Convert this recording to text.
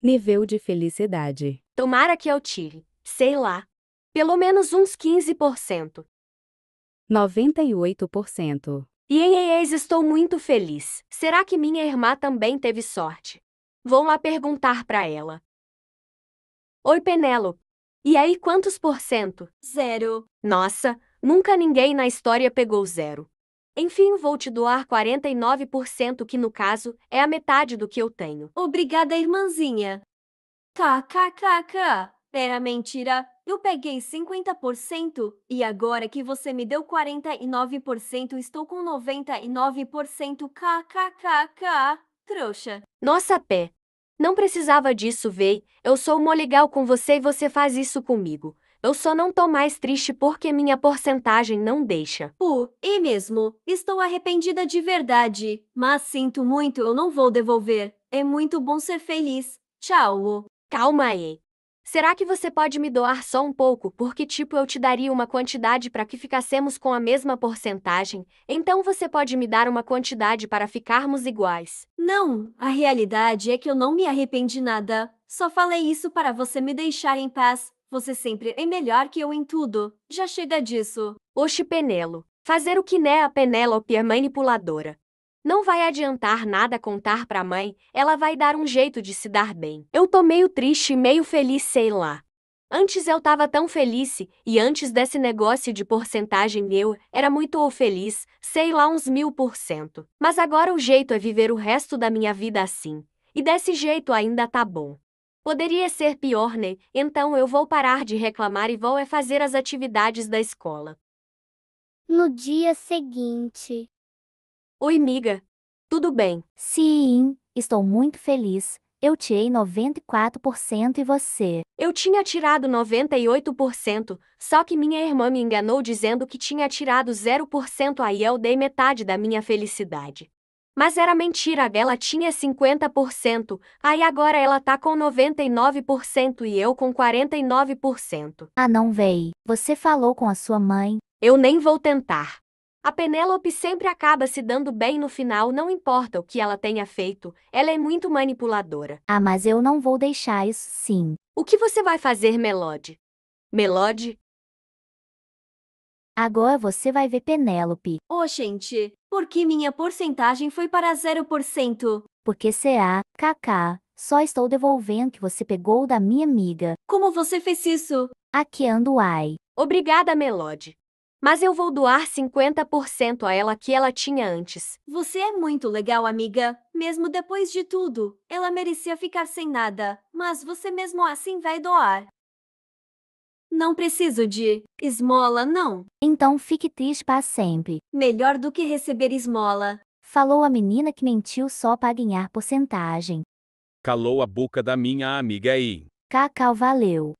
Nível de felicidade. Tomara que eu tire, sei lá, pelo menos uns 15%. 98%. E em eis estou muito feliz. Será que minha irmã também teve sorte? Vou lá perguntar para ela. Oi, Penelo. E aí, quantos por cento? Zero. Nossa, nunca ninguém na história pegou zero. Enfim, vou te doar 49%, que no caso é a metade do que eu tenho. Obrigada, irmãzinha. KKKK. Era mentira. Eu peguei 50% e agora que você me deu 49%, estou com 99% kkkk, trouxa. Nossa pé. Não precisava disso, vei. Eu sou mó legal com você e você faz isso comigo. Eu só não tô mais triste porque minha porcentagem não deixa. Uh, e mesmo, estou arrependida de verdade, mas sinto muito, eu não vou devolver. É muito bom ser feliz. Tchau. Calma aí. Será que você pode me doar só um pouco? Porque, tipo, eu te daria uma quantidade para que ficássemos com a mesma porcentagem, então você pode me dar uma quantidade para ficarmos iguais. Não, a realidade é que eu não me arrependi nada. Só falei isso para você me deixar em paz. Você sempre é melhor que eu em tudo. Já chega disso. Oxe, Penelo. Fazer o que né a Penélope é manipuladora. Não vai adiantar nada contar pra mãe, ela vai dar um jeito de se dar bem. Eu tô meio triste e meio feliz, sei lá. Antes eu tava tão feliz, e antes desse negócio de porcentagem eu era muito ou feliz, sei lá uns mil por cento. Mas agora o jeito é viver o resto da minha vida assim. E desse jeito ainda tá bom. Poderia ser pior, né? Então eu vou parar de reclamar e vou é fazer as atividades da escola. No dia seguinte. Oi, miga. Tudo bem? Sim, estou muito feliz. Eu tirei 94% e você? Eu tinha tirado 98%, só que minha irmã me enganou dizendo que tinha tirado 0%, aí eu dei metade da minha felicidade. Mas era mentira, ela tinha 50%, aí agora ela tá com 99% e eu com 49%. Ah não, véi, você falou com a sua mãe? Eu nem vou tentar. A Penélope sempre acaba se dando bem no final, não importa o que ela tenha feito, ela é muito manipuladora. Ah, mas eu não vou deixar isso, sim. O que você vai fazer, Melody? Melody? Agora você vai ver Penélope. Ô, oh, gente, por que minha porcentagem foi para 0%? Porque CA, KK, só estou devolvendo o que você pegou da minha amiga. Como você fez isso? Aqui ai. Obrigada, Melody. Mas eu vou doar 50% a ela que ela tinha antes. Você é muito legal, amiga. Mesmo depois de tudo, ela merecia ficar sem nada. Mas você mesmo assim vai doar. Não preciso de esmola, não. Então fique triste para sempre. Melhor do que receber esmola. Falou a menina que mentiu só para ganhar porcentagem. Calou a boca da minha amiga aí. Cacau valeu.